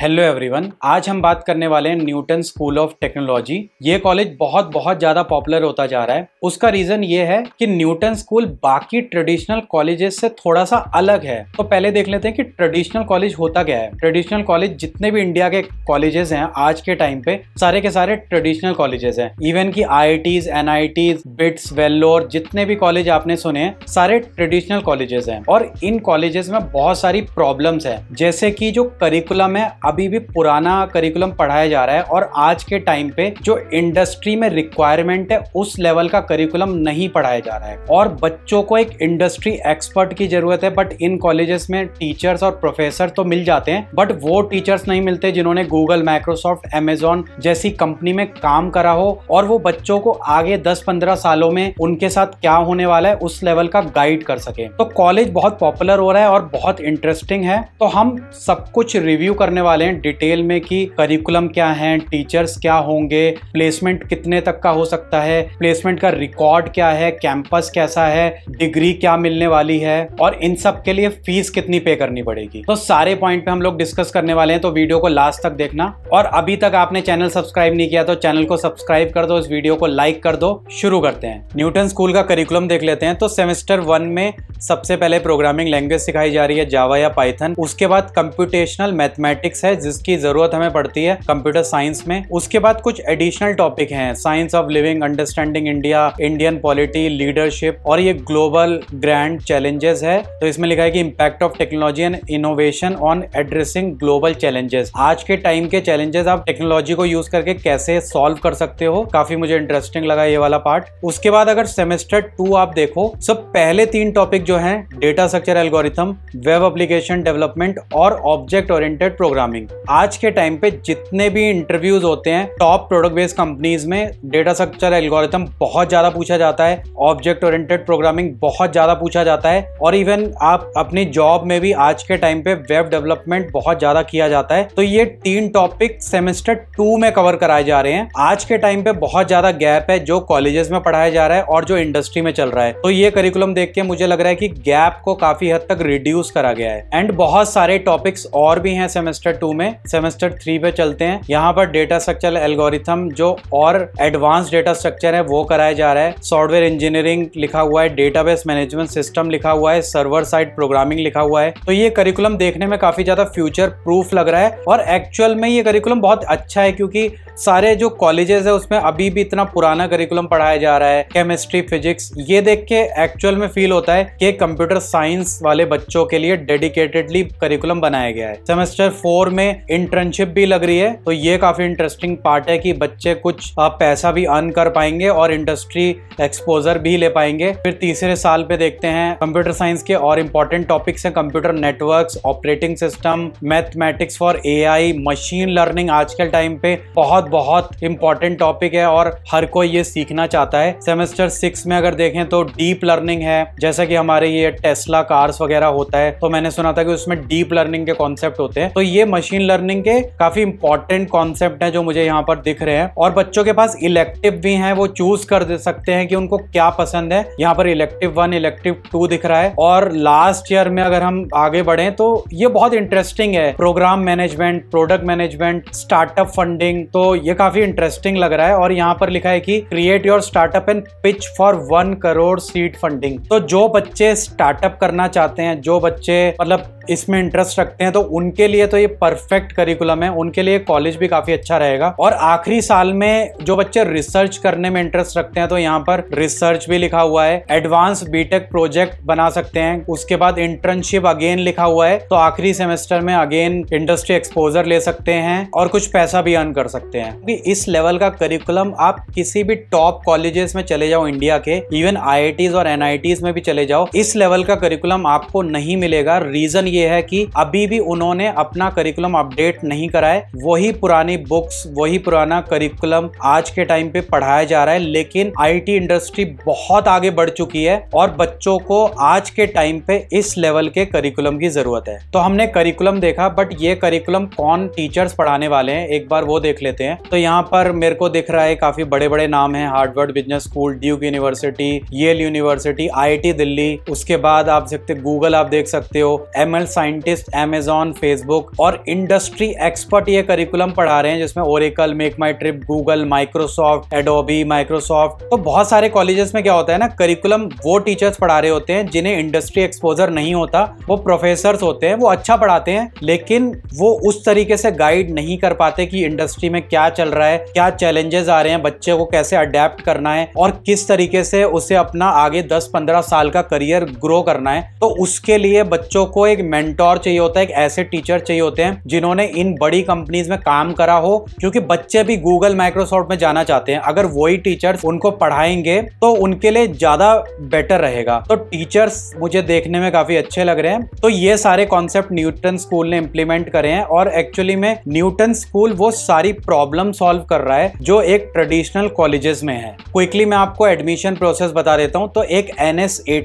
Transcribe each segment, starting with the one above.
hello everyone आज हम बात करने वाले हैं न्यूटन स्कूल ऑफ टेक्नोलॉजी ये कॉलेज बहुत बहुत ज़्यादा पॉपुलर होता जा रहा है उसका रीज़न ये है कि न्यूटन स्कूल बाकी ट्रेडिशनल कॉलेजेस से थोड़ा सा अलग है तो पहले देख लेते हैं कि ट्रेडिशनल कॉलेज होता क्या है ट्रेडिशनल कॉलेज जितने भी इंडिया के कॉलेजेस हैं आज के टाइम पे सारे के सारे ट्रेडिशनल कॉलेजेस हैं इवन की IITs NITs BITS Vellore जितने भी कॉलेज आपने सुने हैं सारे ट्रेडिशनल कॉलेजेस हैं और इन कॉलेजेस में बहुत सारी प्रॉब्लम्स हैं जैसे कि जो करिकुलम है अभी भी पुराना करिकुलम पढ़ाया जा रहा है और आज के टाइम पे जो इंडस्ट्री में रिक्वायरमेंट है उस लेवल का करिकुलम नहीं पढ़ाया जा रहा है और बच्चों को एक इंडस्ट्री एक्सपर्ट की जरूरत है बट इन कॉलेजेस में टीचर्स और प्रोफेसर तो मिल जाते हैं बट वो टीचर्स नहीं मिलते जिन्होंने गूगल माइक्रोसॉफ्ट एमेजॉन जैसी कंपनी में काम करा हो और वो बच्चों को आगे 10-15 सालों में उनके साथ क्या होने वाला है उस लेवल का गाइड कर सके तो कॉलेज बहुत पॉपुलर हो रहा है और बहुत इंटरेस्टिंग है तो हम सब कुछ रिव्यू करने वाले हैं डिटेल में कि करिकुलम क्या है टीचर्स क्या होंगे प्लेसमेंट कितने तक का हो सकता है प्लेसमेंट का रिकॉर्ड क्या है कैंपस कैसा है डिग्री क्या मिलने वाली है और इन सब के लिए फीस कितनी पे करनी पड़ेगी तो सारे पॉइंट पे हम लोग डिस्कस करने वाले हैं तो वीडियो को लास्ट तक देखना और अभी तक आपने चैनल सब्सक्राइब नहीं किया तो चैनल को सब्सक्राइब कर दो इस वीडियो को लाइक कर दो शुरू करते हैं न्यूटन स्कूल का करिकुलम देख लेते हैं तो सेमेस्टर वन में सबसे पहले प्रोग्रामिंग लैंग्वेज सिखाई जा रही है जावा या पाइथन उसके बाद कंप्यूटेशनल मैथमेटिक्स टॉपिक्स है जिसकी ज़रूरत हमें पड़ती है कंप्यूटर साइंस में उसके बाद कुछ एडिशनल टॉपिक हैं science of living understanding India Indian polity leadership और ये ग्लोबल ग्रैंड चैलेंजेस है तो इसमें लिखा है कि impact of technology and innovation on addressing global challenges आज के टाइम के चैलेंजेस आप टेक्नोलॉजी को यूज करके कैसे सॉल्व कर सकते हो काफी मुझे इंटरेस्टिंग लगा ये वाला पार्ट उसके बाद अगर सेमेस्टर टू आप देखो सब पहले तीन टॉपिक जो है data structure algorithm web application development और ऑब्जेक्ट ओरिएंटेड प्रोग्राम कमिंग आज के टाइम पे जितने भी इंटरव्यूज होते हैं टॉप प्रोडक्ट बेस्ड कंपनीज में डेटा स्ट्रक्चर एल्गोरिथम बहुत ज़्यादा पूछा जाता है ऑब्जेक्ट ओरिएंटेड प्रोग्रामिंग बहुत ज़्यादा पूछा जाता है और इवन आप अपनी जॉब में भी आज के टाइम पे वेब डेवलपमेंट बहुत ज़्यादा किया जाता है तो ये तीन टॉपिक सेमेस्टर टू में कवर कराए जा रहे हैं आज के टाइम पे बहुत ज़्यादा गैप है जो कॉलेजेस में पढ़ाया जा रहा है और जो इंडस्ट्री में चल रहा है तो ये करिकुलम देख के मुझे लग रहा है कि गैप को काफ़ी हद तक रिड्यूस करा गया है एंड बहुत सारे टॉपिक्स और भी हैं सेमेस्टर टू में सेमेस्टर थ्री पे चलते हैं यहाँ पर डेटा स्ट्रक्चर एल्गोरिथम जो और एडवांस डेटा स्ट्रक्चर है वो कराया जा रहा है सॉफ्टवेयर इंजीनियरिंग लिखा हुआ है डेटाबेस मैनेजमेंट सिस्टम लिखा हुआ है सर्वर साइड प्रोग्रामिंग लिखा हुआ है तो ये करिकुलम देखने में काफी ज्यादा फ्यूचर प्रूफ लग रहा है और एक्चुअल में ये करिकुलम बहुत अच्छा है क्योंकि सारे जो कॉलेजेस है उसमें अभी भी इतना पुराना करिकुलम पढ़ाया जा रहा है केमिस्ट्री फिजिक्स ये देख के एक्चुअल में फील होता है कि कंप्यूटर साइंस वाले बच्चों के लिए डेडिकेटेडली करिकुलम बनाया गया है सेमेस्टर फोर में इंटर्नशिप भी लग रही है तो ये काफी इंटरेस्टिंग पार्ट है कि बच्चे कुछ पैसा भी अर्न कर पाएंगे और इंडस्ट्री एक्सपोजर भी ले पाएंगे फिर तीसरे साल पे देखते हैं कंप्यूटर साइंस के और इंपॉर्टेंट टॉपिक्स हैं computer network operating system mathematics for a machine learning आज कल टाइम पे बहुत बहुत इंपॉर्टेंट टॉपिक है और हर कोई ये सीखना चाहता है सेमेस्टर सिक्स में अगर देखें तो डीप लर्निंग है जैसा कि हमारे ये टेस्ला कार्स वगैरह होता है तो मैंने सुना था कि उसमें डीप लर्निंग के कॉन्सेप्ट होते हैं तो ये मशीन लर्निंग के काफी इंपॉर्टेंट कॉन्सेप्ट है जो मुझे यहाँ पर दिख रहे हैं और बच्चों के पास इलेक्टिव भी हैं वो चूज कर दे सकते हैं कि उनको क्या पसंद है यहाँ पर इलेक्टिव वन इलेक्टिव टू दिख रहा है और लास्ट ईयर में अगर हम आगे बढ़े तो ये बहुत इंटरेस्टिंग है program management product management startup funding तो ये काफी इंटरेस्टिंग लग रहा है और यहाँ पर लिखा है कि create your startup and pitch for one crore seed funding तो जो बच्चे स्टार्टअप करना चाहते हैं जो बच्चे मतलब इसमें इंटरेस्ट रखते हैं तो उनके लिए तो ये परफेक्ट करिकुलम है उनके लिए कॉलेज भी काफी अच्छा रहेगा और आखिरी साल में जो बच्चे रिसर्च करने में इंटरेस्ट रखते हैं तो यहाँ पर रिसर्च भी लिखा हुआ है एडवांस बीटेक प्रोजेक्ट बना सकते हैं उसके बाद इंटर्नशिप अगेन लिखा हुआ है तो आखिरी सेमेस्टर में अगेन इंडस्ट्री एक्सपोजर ले सकते हैं और कुछ पैसा भी अर्न कर सकते हैं क्योंकि इस लेवल का करिकुलम आप किसी भी टॉप कॉलेजेस में चले जाओ इंडिया के इवन आई और एन में भी चले जाओ इस लेवल का करिकुलम आपको नहीं मिलेगा रीजन ये है कि अभी भी उन्होंने अपना करिकुलम करिकुलम अपडेट नहीं कराए वही पुरानी बुक्स वही पुराना करिकुलम आज के टाइम पे पढ़ाया जा रहा है लेकिन आईटी इंडस्ट्री बहुत आगे बढ़ चुकी है और बच्चों को आज के टाइम पे इस लेवल के करिकुलम की जरूरत है तो हमने करिकुलम देखा बट ये करिकुलम कौन टीचर्स पढ़ाने वाले हैं एक बार वो देख लेते हैं तो यहाँ पर मेरे को दिख रहा है काफी बड़े बड़े नाम है Harvard business school Duke university Yale university I Delhi उसके बाद आप देखते गूगल आप देख सकते हो M L scientist Amazon Facebook और इंडस्ट्री एक्सपर्ट ये करिकुलम पढ़ा रहे हैं जिसमें Oracle MakeMyTrip Google Microsoft Adobe Microsoft तो बहुत सारे कॉलेजेस में क्या होता है ना करिकुलम वो टीचर्स पढ़ा रहे होते हैं जिन्हें इंडस्ट्री एक्सपोजर नहीं होता वो प्रोफेसर होते हैं वो अच्छा पढ़ाते हैं लेकिन वो उस तरीके से गाइड नहीं कर पाते कि इंडस्ट्री में क्या चल रहा है क्या चैलेंजेस आ रहे हैं बच्चे को कैसे अडेप्ट करना है और किस तरीके से उसे अपना आगे 10-15 साल का करियर ग्रो करना है तो उसके लिए बच्चों को एक मेंटोर चाहिए होता है एक ऐसे टीचर चाहिए होते हैं हैं जिन्होंने इन बड़ी कंपनीज में काम करा हो क्योंकि बच्चे भी गूगल माइक्रोसॉफ्ट में जाना चाहते हैं अगर वही टीचर्स उनको पढ़ाएंगे तो उनके लिए ज्यादा बेटर रहेगा तो टीचर्स मुझे देखने में काफी अच्छे लग रहे हैं तो ये सारे कॉन्सेप्ट न्यूटन स्कूल ने इम्प्लीमेंट करे हैं और एक्चुअली में न्यूटन स्कूल वो सारी प्रॉब्लम सॉल्व कर रहा है जो एक ट्रेडिशनल कॉलेजेस में है क्विकली मैं आपको एडमिशन प्रोसेस बता देता हूँ तो एक एन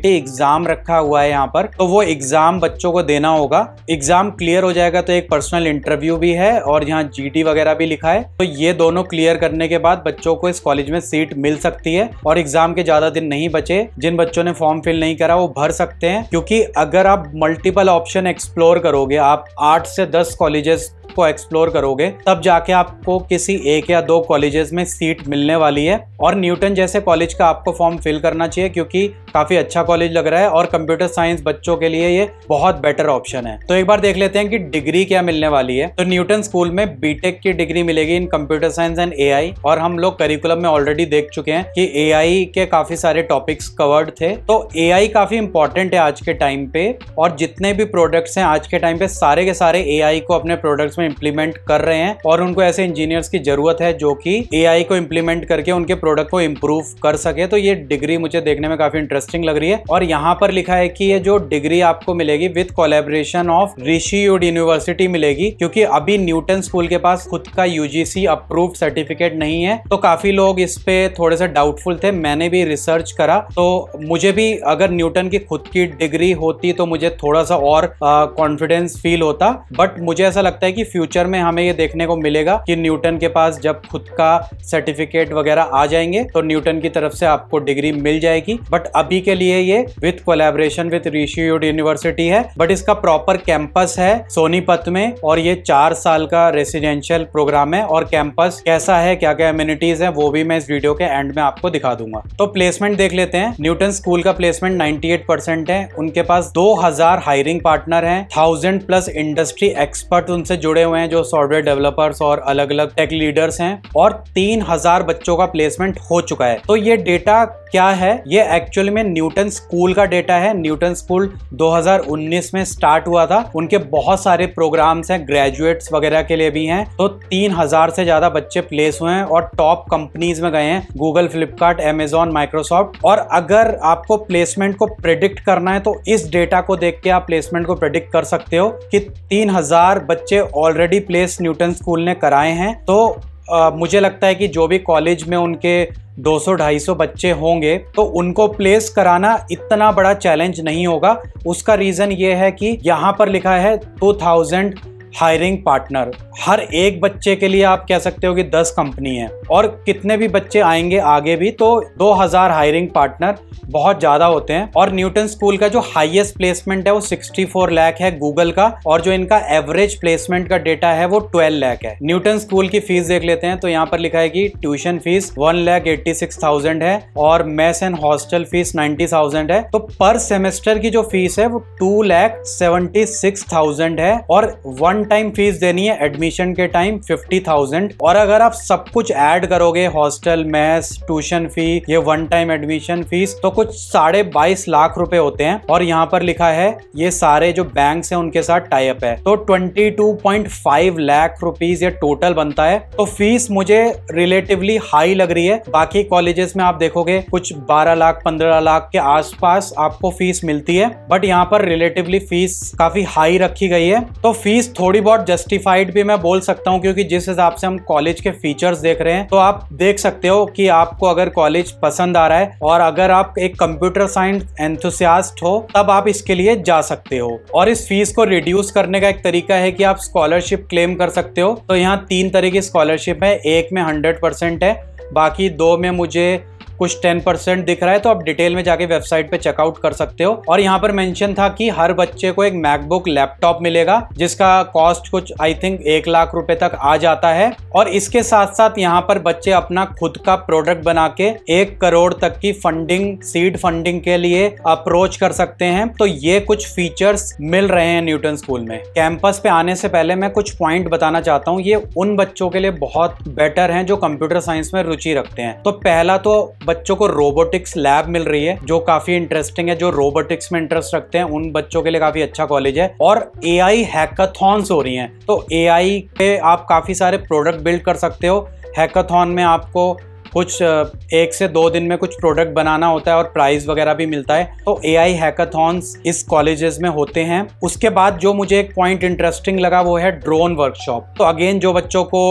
एग्जाम रखा हुआ है यहाँ पर तो वो एग्जाम बच्चों को देना होगा एग्जाम क्लियर हो जाएगा तो एक पर्सनल इंटरव्यू भी है और यहाँ जी वगैरह भी लिखा है तो ये दोनों क्लियर करने के बाद बच्चों को इस कॉलेज में सीट मिल सकती है और एग्जाम के ज्यादा दिन नहीं बचे जिन बच्चों ने फॉर्म फिल नहीं करा वो भर सकते हैं क्योंकि अगर आप मल्टीपल ऑप्शन एक्सप्लोर करोगे आप आठ से दस कॉलेजेस को एक्सप्लोर करोगे तब जाके आपको किसी एक या दो कॉलेजेस में सीट मिलने वाली है और न्यूटन जैसे कॉलेज का आपको फॉर्म फिल करना चाहिए क्योंकि काफी अच्छा कॉलेज लग रहा है और कंप्यूटर साइंस बच्चों के लिए ये बहुत बेटर ऑप्शन है तो एक बार देख लेते हैं कि डिग्री क्या मिलने वाली है तो न्यूटन स्कूल में बीटेक की डिग्री मिलेगी in computer science and AI और हम लोग करिकुलम में ऑलरेडी देख चुके हैं कि एआई के काफी सारे टॉपिक्स कवर्ड थे तो एआई काफी इंपॉर्टेंट है आज के टाइम पे और जितने भी प्रोडक्ट्स हैं आज के टाइम पे सारे के सारे एआई को अपने प्रोडक्ट्स प्रोजेक्ट्स में इंप्लीमेंट कर रहे हैं और उनको ऐसे इंजीनियर्स की जरूरत है जो कि ए को इंप्लीमेंट करके उनके प्रोडक्ट को इम्प्रूव कर सके तो ये डिग्री मुझे देखने में काफी इंटरेस्टिंग लग रही है और यहाँ पर लिखा है कि ये जो डिग्री आपको मिलेगी with collaboration of Rishi university मिलेगी क्योंकि अभी न्यूटन स्कूल के पास खुद का यूजीसी अप्रूव सर्टिफिकेट नहीं है तो काफी लोग इस पे थोड़े से डाउटफुल थे मैंने भी रिसर्च करा तो मुझे भी अगर न्यूटन की खुद की डिग्री होती तो मुझे थोड़ा सा और कॉन्फिडेंस फील होता बट मुझे ऐसा लगता है कि फ्यूचर में हमें ये देखने को मिलेगा कि न्यूटन के पास जब खुद का सर्टिफिकेट वगैरह आ जाएंगे तो न्यूटन की तरफ से आपको डिग्री मिल जाएगी बट अभी के लिए ये with collaboration with Rishi university है बट इसका प्रॉपर कैंपस है सोनीपत में और ये चार साल का रेसिडेंशियल प्रोग्राम है और कैंपस कैसा है क्या क्या इम्यूनिटीज है वो भी मैं इस वीडियो के एंड में आपको दिखा दूंगा तो प्लेसमेंट देख लेते हैं न्यूटन स्कूल का प्लेसमेंट नाइनटी परसेंट है उनके पास दो हायरिंग पार्टनर है थाउजेंड प्लस इंडस्ट्री एक्सपर्ट उनसे जुड़े जुड़े हुए हैं जो सॉफ्टवेयर डेवलपर्स और अलग अलग टेक लीडर्स हैं और तीन हजार बच्चों का प्लेसमेंट हो चुका है तो ये डेटा क्या है ये एक्चुअल में न्यूटन स्कूल का डेटा है न्यूटन स्कूल 2019 में स्टार्ट हुआ था उनके बहुत सारे प्रोग्राम्स हैं ग्रेजुएट्स वगैरह के लिए भी हैं तो 3000 से ज्यादा बच्चे प्लेस हुए हैं और टॉप कंपनीज में गए हैं गूगल फ्लिपकार्ट एमेजॉन माइक्रोसॉफ्ट और अगर आपको प्लेसमेंट को प्रिडिक्ट करना है तो इस डेटा को देख के आप प्लेसमेंट को प्रिडिक्ट कर सकते हो कि तीन बच्चे ऑलरेडी प्लेस न्यूटन स्कूल ने कराए हैं तो आ, मुझे लगता है कि जो भी कॉलेज में उनके 200-250 बच्चे होंगे तो उनको प्लेस कराना इतना बड़ा चैलेंज नहीं होगा उसका रीज़न ये है कि यहाँ पर लिखा है 2000 हायरिंग पार्टनर हर एक बच्चे के लिए आप कह सकते हो कि 10 कंपनी है और कितने भी बच्चे आएंगे आगे भी तो 2000 हायरिंग पार्टनर बहुत ज़्यादा होते हैं और न्यूटन स्कूल का जो हाईएस्ट प्लेसमेंट है वो 64 लाख है गूगल का और जो इनका एवरेज प्लेसमेंट का डेटा है वो 12 लाख है न्यूटन स्कूल की फीस देख लेते हैं तो यहाँ पर लिखा है कि tuition fees one lakh eighty six thousand है और mess and hostel fees ninety thousand है तो पर सेमेस्टर की जो फीस है वो two lakh seventy six thousand है और वन टाइम फीस देनी है एडमिशन के टाइम फिफ्टी थाउजेंड और अगर आप सब कुछ ऐड करोगे हॉस्टल मैस ट्यूशन फी ये वन टाइम एडमिशन फीस तो कुछ साढ़े बाईस लाख रुपए होते हैं और यहाँ पर लिखा है ये सारे जो बैंक है उनके साथ टाइप है तो twenty two point five lakh rupees ये टोटल बनता है तो फीस मुझे रिलेटिवली हाई लग रही है बाकी कॉलेजेस में आप देखोगे कुछ बारह लाख पंद्रह लाख के आसपास आपको फीस मिलती है बट यहाँ पर रिलेटिवली फीस काफी हाई रखी गई है तो फीस थोड़ी थोड़ी बहुत जस्टिफाइड भी मैं बोल सकता हूँ क्योंकि जिस हिसाब से हम कॉलेज के फीचर्स देख रहे हैं तो आप देख सकते हो कि आपको अगर कॉलेज पसंद आ रहा है और अगर आप एक कंप्यूटर साइंस एंथुसियास्ट हो तब आप इसके लिए जा सकते हो और इस फीस को रिड्यूस करने का एक तरीका है कि आप स्कॉलरशिप क्लेम कर सकते हो तो यहाँ तीन तरह की स्कॉलरशिप है एक में हंड्रेड है बाकी दो में मुझे कुछ टेन परसेंट दिख रहा है तो आप डिटेल में जाके वेबसाइट पे चेकआउट कर सकते हो और यहाँ पर मेंशन था कि हर बच्चे को एक मैकबुक लैपटॉप मिलेगा जिसका कॉस्ट कुछ आई थिंक एक लाख रुपए तक आ जाता है और इसके साथ साथ यहाँ पर बच्चे अपना खुद का प्रोडक्ट बना के एक करोड़ तक की फंडिंग सीड फंडिंग के लिए अप्रोच कर सकते हैं तो ये कुछ फीचर्स मिल रहे हैं न्यूटन स्कूल में कैंपस पे आने से पहले मैं कुछ पॉइंट बताना चाहता हूँ ये उन बच्चों के लिए बहुत बेटर है जो कंप्यूटर साइंस में रुचि रखते हैं तो पहला तो बच्चों को रोबोटिक्स लैब मिल रही है जो काफी इंटरेस्टिंग है जो रोबोटिक्स में इंटरेस्ट रखते हैं उन बच्चों के लिए काफी अच्छा कॉलेज है और ए आई हो रही है तो ए पे आप काफी सारे प्रोडक्ट बिल्ड कर सकते हो हैकाथॉन में आपको कुछ एक से दो दिन में कुछ प्रोडक्ट बनाना होता है और प्राइज वगैरह भी मिलता है तो ए आई हैकाथॉन्स इस कॉलेजेस में होते हैं उसके बाद जो मुझे एक पॉइंट इंटरेस्टिंग लगा वो है ड्रोन वर्कशॉप तो अगेन जो बच्चों को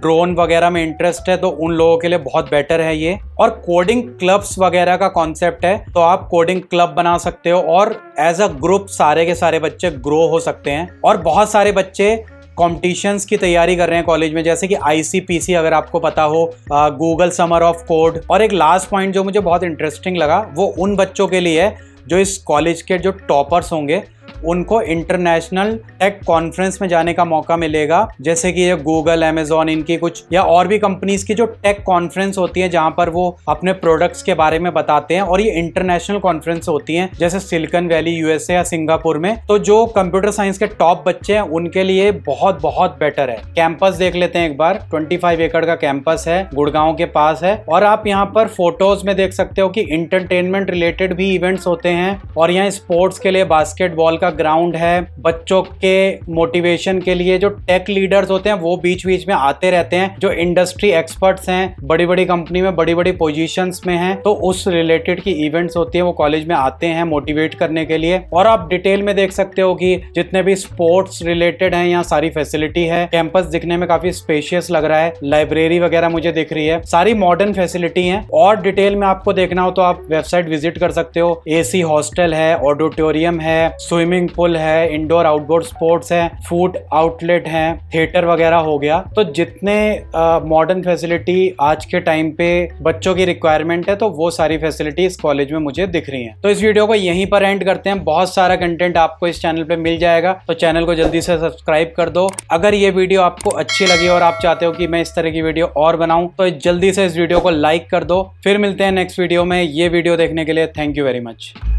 ड्रोन वगैरह में इंटरेस्ट है तो उन लोगों के लिए बहुत बेटर है ये और कोडिंग क्लब्स वगैरह का कॉन्सेप्ट है तो आप कोडिंग क्लब बना सकते हो और एज अ ग्रुप सारे के सारे बच्चे ग्रो हो सकते हैं और बहुत सारे बच्चे कॉम्पिटिशन्स की तैयारी कर रहे हैं कॉलेज में जैसे कि आईसीपीसी अगर आपको पता हो गूगल समर ऑफ कोड और एक लास्ट पॉइंट जो मुझे बहुत इंटरेस्टिंग लगा वो उन बच्चों के लिए है जो इस कॉलेज के जो टॉपर्स होंगे उनको इंटरनेशनल टेक कॉन्फ्रेंस में जाने का मौका मिलेगा जैसे कि ये गूगल एमेजोन इनकी कुछ या और भी कंपनीज की जो टेक कॉन्फ्रेंस होती है जहां पर वो अपने प्रोडक्ट्स के बारे में बताते हैं और ये इंटरनेशनल कॉन्फ्रेंस होती है जैसे सिलिकन वैली यूएसए या सिंगापुर में तो जो कंप्यूटर साइंस के टॉप बच्चे हैं उनके लिए बहुत बहुत बेटर है कैंपस देख लेते हैं एक बार 25 एकड़ का कैंपस है गुड़गांव के पास है और आप यहाँ पर फोटोज में देख सकते हो कि इंटरटेनमेंट रिलेटेड भी इवेंट्स होते हैं और यहाँ स्पोर्ट्स के लिए बास्केटबॉल का का ग्राउंड है बच्चों के मोटिवेशन के लिए जो टेक लीडर्स होते हैं वो बीच बीच में आते रहते हैं जो इंडस्ट्री एक्सपर्ट्स हैं बड़ी बड़ी कंपनी में बड़ी बड़ी पोजिशन में हैं तो उस रिलेटेड की इवेंट्स होती है वो कॉलेज में आते हैं मोटिवेट करने के लिए और आप डिटेल में देख सकते हो कि जितने भी स्पोर्ट्स रिलेटेड हैं यहाँ सारी फैसिलिटी है कैंपस दिखने में काफी स्पेशियस लग रहा है लाइब्रेरी वगैरह मुझे दिख रही है सारी मॉडर्न फैसिलिटी है और डिटेल में आपको देखना हो तो आप वेबसाइट विजिट कर सकते हो एसी हॉस्टल है ऑडिटोरियम है स्विमिंग स्विमिंग पूल है इंडोर आउटडोर स्पोर्ट्स हैं फूड आउटलेट हैं थिएटर वगैरह हो गया तो जितने मॉडर्न फैसिलिटी आज के टाइम पे बच्चों की रिक्वायरमेंट है तो वो सारी फैसिलिटी इस कॉलेज में मुझे दिख रही है तो इस वीडियो को यहीं पर एंड करते हैं बहुत सारा कंटेंट आपको इस चैनल पे मिल जाएगा तो चैनल को जल्दी से सब्सक्राइब कर दो अगर ये वीडियो आपको अच्छी लगी और आप चाहते हो कि मैं इस तरह की वीडियो और बनाऊं तो जल्दी से इस वीडियो को लाइक कर दो फिर मिलते हैं नेक्स्ट वीडियो में ये वीडियो देखने के लिए थैंक यू वेरी मच